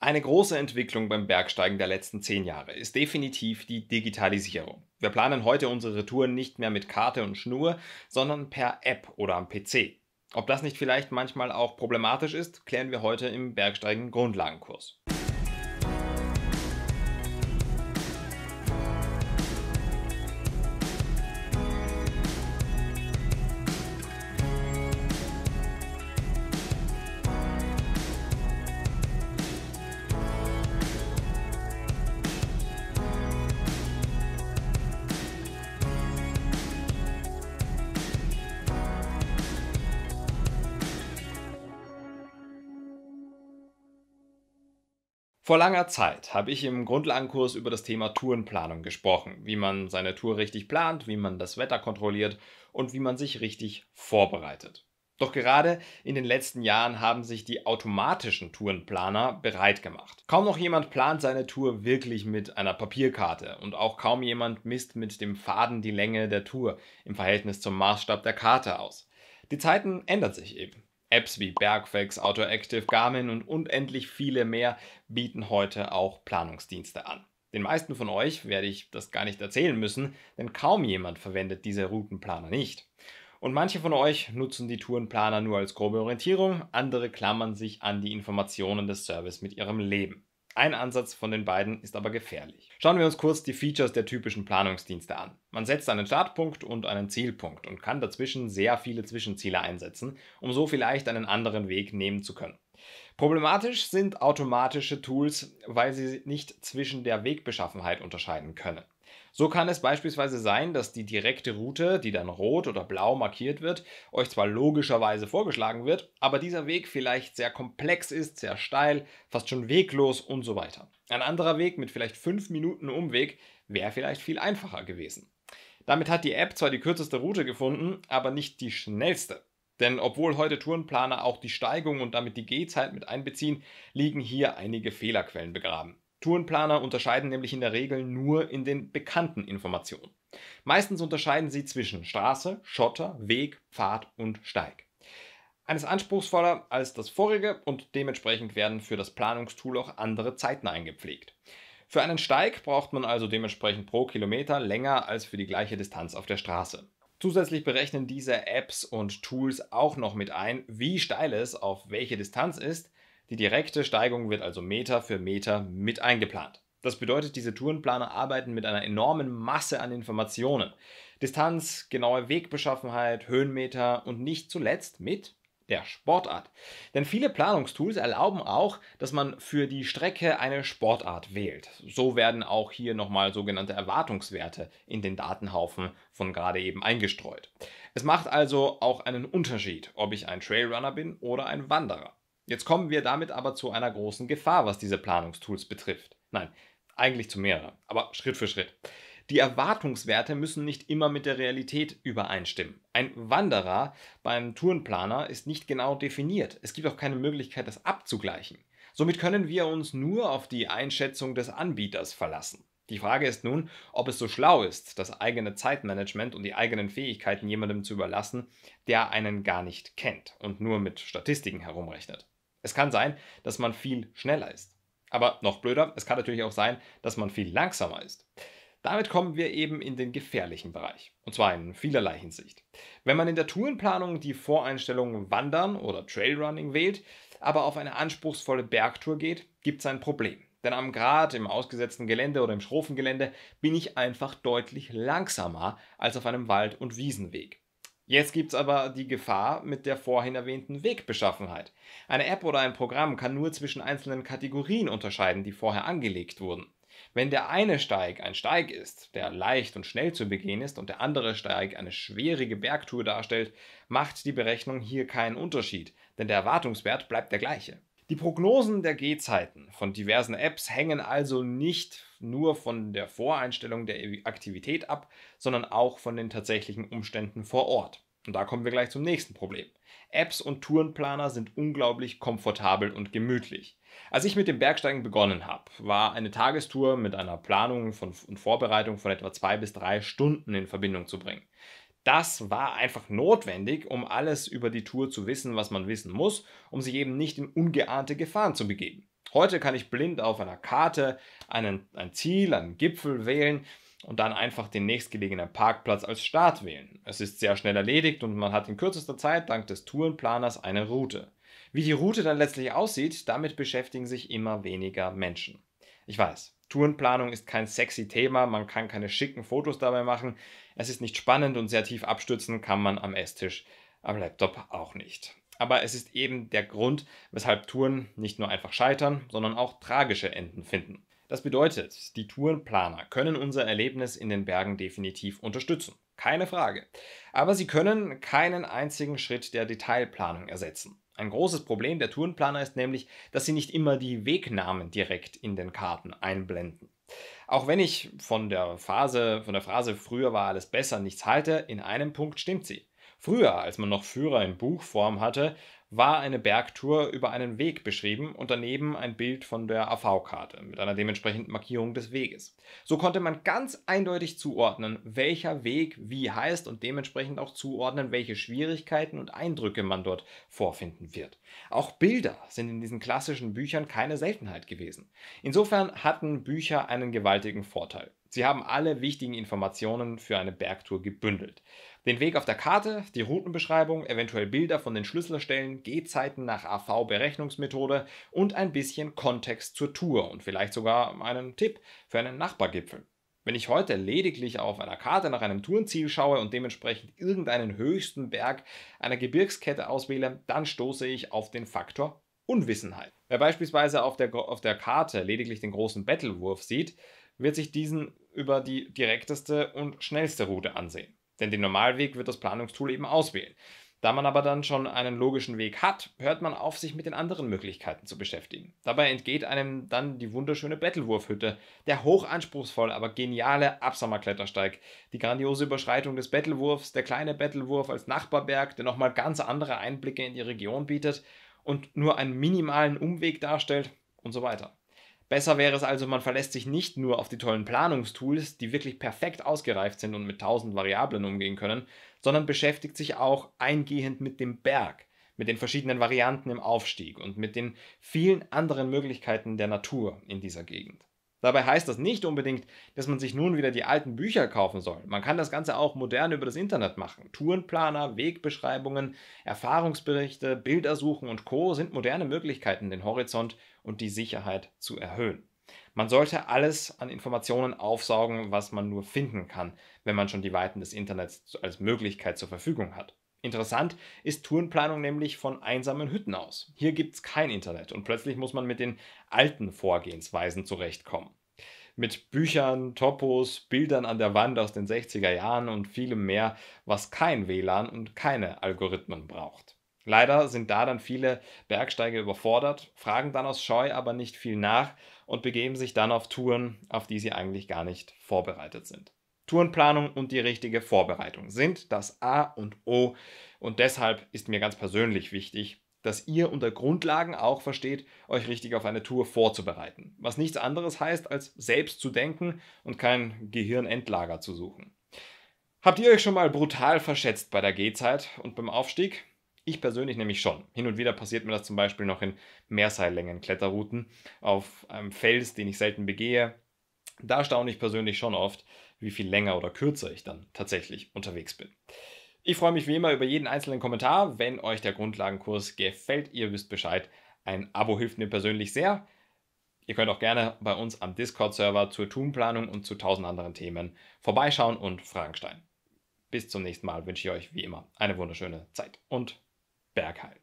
Eine große Entwicklung beim Bergsteigen der letzten zehn Jahre ist definitiv die Digitalisierung. Wir planen heute unsere Touren nicht mehr mit Karte und Schnur, sondern per App oder am PC. Ob das nicht vielleicht manchmal auch problematisch ist, klären wir heute im Bergsteigen Grundlagenkurs. Vor langer Zeit habe ich im Grundlagenkurs über das Thema Tourenplanung gesprochen, wie man seine Tour richtig plant, wie man das Wetter kontrolliert und wie man sich richtig vorbereitet. Doch gerade in den letzten Jahren haben sich die automatischen Tourenplaner bereit gemacht. Kaum noch jemand plant seine Tour wirklich mit einer Papierkarte und auch kaum jemand misst mit dem Faden die Länge der Tour im Verhältnis zum Maßstab der Karte aus. Die Zeiten ändern sich eben. Apps wie Bergfax, AutoActive, Garmin und unendlich viele mehr bieten heute auch Planungsdienste an. Den meisten von euch werde ich das gar nicht erzählen müssen, denn kaum jemand verwendet diese Routenplaner nicht. Und manche von euch nutzen die Tourenplaner nur als grobe Orientierung, andere klammern sich an die Informationen des Service mit ihrem Leben. Ein Ansatz von den beiden ist aber gefährlich. Schauen wir uns kurz die Features der typischen Planungsdienste an. Man setzt einen Startpunkt und einen Zielpunkt und kann dazwischen sehr viele Zwischenziele einsetzen, um so vielleicht einen anderen Weg nehmen zu können. Problematisch sind automatische Tools, weil sie nicht zwischen der Wegbeschaffenheit unterscheiden können. So kann es beispielsweise sein, dass die direkte Route, die dann rot oder blau markiert wird, euch zwar logischerweise vorgeschlagen wird, aber dieser Weg vielleicht sehr komplex ist, sehr steil, fast schon weglos und so weiter. Ein anderer Weg mit vielleicht 5 Minuten Umweg wäre vielleicht viel einfacher gewesen. Damit hat die App zwar die kürzeste Route gefunden, aber nicht die schnellste. Denn obwohl heute Tourenplaner auch die Steigung und damit die Gehzeit mit einbeziehen, liegen hier einige Fehlerquellen begraben. Tourenplaner unterscheiden nämlich in der Regel nur in den bekannten Informationen. Meistens unterscheiden sie zwischen Straße, Schotter, Weg, Pfad und Steig. Eines anspruchsvoller als das vorige und dementsprechend werden für das Planungstool auch andere Zeiten eingepflegt. Für einen Steig braucht man also dementsprechend pro Kilometer länger als für die gleiche Distanz auf der Straße. Zusätzlich berechnen diese Apps und Tools auch noch mit ein, wie steil es auf welche Distanz ist, die direkte Steigung wird also Meter für Meter mit eingeplant. Das bedeutet, diese Tourenplaner arbeiten mit einer enormen Masse an Informationen. Distanz, genaue Wegbeschaffenheit, Höhenmeter und nicht zuletzt mit der Sportart. Denn viele Planungstools erlauben auch, dass man für die Strecke eine Sportart wählt. So werden auch hier nochmal sogenannte Erwartungswerte in den Datenhaufen von gerade eben eingestreut. Es macht also auch einen Unterschied, ob ich ein Trailrunner bin oder ein Wanderer. Jetzt kommen wir damit aber zu einer großen Gefahr, was diese Planungstools betrifft. Nein, eigentlich zu mehreren, aber Schritt für Schritt. Die Erwartungswerte müssen nicht immer mit der Realität übereinstimmen. Ein Wanderer beim Tourenplaner ist nicht genau definiert. Es gibt auch keine Möglichkeit, das abzugleichen. Somit können wir uns nur auf die Einschätzung des Anbieters verlassen. Die Frage ist nun, ob es so schlau ist, das eigene Zeitmanagement und die eigenen Fähigkeiten jemandem zu überlassen, der einen gar nicht kennt und nur mit Statistiken herumrechnet. Es kann sein, dass man viel schneller ist. Aber noch blöder, es kann natürlich auch sein, dass man viel langsamer ist. Damit kommen wir eben in den gefährlichen Bereich. Und zwar in vielerlei Hinsicht. Wenn man in der Tourenplanung die Voreinstellung Wandern oder Trailrunning wählt, aber auf eine anspruchsvolle Bergtour geht, gibt es ein Problem. Denn am Grat, im ausgesetzten Gelände oder im Schrofengelände bin ich einfach deutlich langsamer als auf einem Wald- und Wiesenweg. Jetzt gibt es aber die Gefahr mit der vorhin erwähnten Wegbeschaffenheit. Eine App oder ein Programm kann nur zwischen einzelnen Kategorien unterscheiden, die vorher angelegt wurden. Wenn der eine Steig ein Steig ist, der leicht und schnell zu begehen ist, und der andere Steig eine schwierige Bergtour darstellt, macht die Berechnung hier keinen Unterschied, denn der Erwartungswert bleibt der gleiche. Die Prognosen der Gehzeiten von diversen Apps hängen also nicht nur von der Voreinstellung der Aktivität ab, sondern auch von den tatsächlichen Umständen vor Ort. Und da kommen wir gleich zum nächsten Problem. Apps und Tourenplaner sind unglaublich komfortabel und gemütlich. Als ich mit dem Bergsteigen begonnen habe, war eine Tagestour mit einer Planung von, und Vorbereitung von etwa zwei bis drei Stunden in Verbindung zu bringen. Das war einfach notwendig, um alles über die Tour zu wissen, was man wissen muss, um sich eben nicht in ungeahnte Gefahren zu begeben. Heute kann ich blind auf einer Karte einen, ein Ziel, einen Gipfel wählen und dann einfach den nächstgelegenen Parkplatz als Start wählen. Es ist sehr schnell erledigt und man hat in kürzester Zeit dank des Tourenplaners eine Route. Wie die Route dann letztlich aussieht, damit beschäftigen sich immer weniger Menschen. Ich weiß, Tourenplanung ist kein sexy Thema, man kann keine schicken Fotos dabei machen, es ist nicht spannend und sehr tief abstützen kann man am Esstisch, am Laptop auch nicht. Aber es ist eben der Grund, weshalb Touren nicht nur einfach scheitern, sondern auch tragische Enden finden. Das bedeutet, die Tourenplaner können unser Erlebnis in den Bergen definitiv unterstützen. Keine Frage. Aber sie können keinen einzigen Schritt der Detailplanung ersetzen. Ein großes Problem der Tourenplaner ist nämlich, dass sie nicht immer die Wegnamen direkt in den Karten einblenden. Auch wenn ich von der Phase, von der Phrase früher war alles besser nichts halte, in einem Punkt stimmt sie. Früher, als man noch Führer in Buchform hatte, war eine Bergtour über einen Weg beschrieben und daneben ein Bild von der AV-Karte mit einer dementsprechenden Markierung des Weges. So konnte man ganz eindeutig zuordnen, welcher Weg wie heißt und dementsprechend auch zuordnen, welche Schwierigkeiten und Eindrücke man dort vorfinden wird. Auch Bilder sind in diesen klassischen Büchern keine Seltenheit gewesen. Insofern hatten Bücher einen gewaltigen Vorteil. Sie haben alle wichtigen Informationen für eine Bergtour gebündelt. Den Weg auf der Karte, die Routenbeschreibung, eventuell Bilder von den Schlüsselstellen, Gehzeiten nach AV-Berechnungsmethode und ein bisschen Kontext zur Tour und vielleicht sogar einen Tipp für einen Nachbargipfel. Wenn ich heute lediglich auf einer Karte nach einem Tourenziel schaue und dementsprechend irgendeinen höchsten Berg einer Gebirgskette auswähle, dann stoße ich auf den Faktor Unwissenheit. Wer beispielsweise auf der, auf der Karte lediglich den großen Bettelwurf sieht, wird sich diesen über die direkteste und schnellste Route ansehen. Denn den Normalweg wird das Planungstool eben auswählen. Da man aber dann schon einen logischen Weg hat, hört man auf, sich mit den anderen Möglichkeiten zu beschäftigen. Dabei entgeht einem dann die wunderschöne Bettelwurfhütte, der hochanspruchsvolle, aber geniale Absommerklettersteig, die grandiose Überschreitung des Bettelwurfs, der kleine Bettelwurf als Nachbarberg, der nochmal ganz andere Einblicke in die Region bietet und nur einen minimalen Umweg darstellt und so weiter. Besser wäre es also, man verlässt sich nicht nur auf die tollen Planungstools, die wirklich perfekt ausgereift sind und mit tausend Variablen umgehen können, sondern beschäftigt sich auch eingehend mit dem Berg, mit den verschiedenen Varianten im Aufstieg und mit den vielen anderen Möglichkeiten der Natur in dieser Gegend. Dabei heißt das nicht unbedingt, dass man sich nun wieder die alten Bücher kaufen soll. Man kann das Ganze auch modern über das Internet machen. Tourenplaner, Wegbeschreibungen, Erfahrungsberichte, Bildersuchen und Co. sind moderne Möglichkeiten, den Horizont und die Sicherheit zu erhöhen. Man sollte alles an Informationen aufsaugen, was man nur finden kann, wenn man schon die Weiten des Internets als Möglichkeit zur Verfügung hat. Interessant ist Tourenplanung nämlich von einsamen Hütten aus. Hier gibt es kein Internet und plötzlich muss man mit den alten Vorgehensweisen zurechtkommen. Mit Büchern, Topos, Bildern an der Wand aus den 60er Jahren und vielem mehr, was kein WLAN und keine Algorithmen braucht. Leider sind da dann viele Bergsteiger überfordert, fragen dann aus Scheu aber nicht viel nach und begeben sich dann auf Touren, auf die sie eigentlich gar nicht vorbereitet sind. Tourenplanung und die richtige Vorbereitung sind das A und O und deshalb ist mir ganz persönlich wichtig, dass ihr unter Grundlagen auch versteht, euch richtig auf eine Tour vorzubereiten, was nichts anderes heißt, als selbst zu denken und kein Gehirnendlager zu suchen. Habt ihr euch schon mal brutal verschätzt bei der Gehzeit und beim Aufstieg? Ich persönlich nämlich schon. Hin und wieder passiert mir das zum Beispiel noch in Mehrseillängen Kletterrouten auf einem Fels, den ich selten begehe. Da staune ich persönlich schon oft, wie viel länger oder kürzer ich dann tatsächlich unterwegs bin. Ich freue mich wie immer über jeden einzelnen Kommentar. Wenn euch der Grundlagenkurs gefällt, ihr wisst Bescheid. Ein Abo hilft mir persönlich sehr. Ihr könnt auch gerne bei uns am Discord-Server zur Tunplanung und zu tausend anderen Themen vorbeischauen und Fragen stellen. Bis zum nächsten Mal wünsche ich euch wie immer eine wunderschöne Zeit und Bergheim.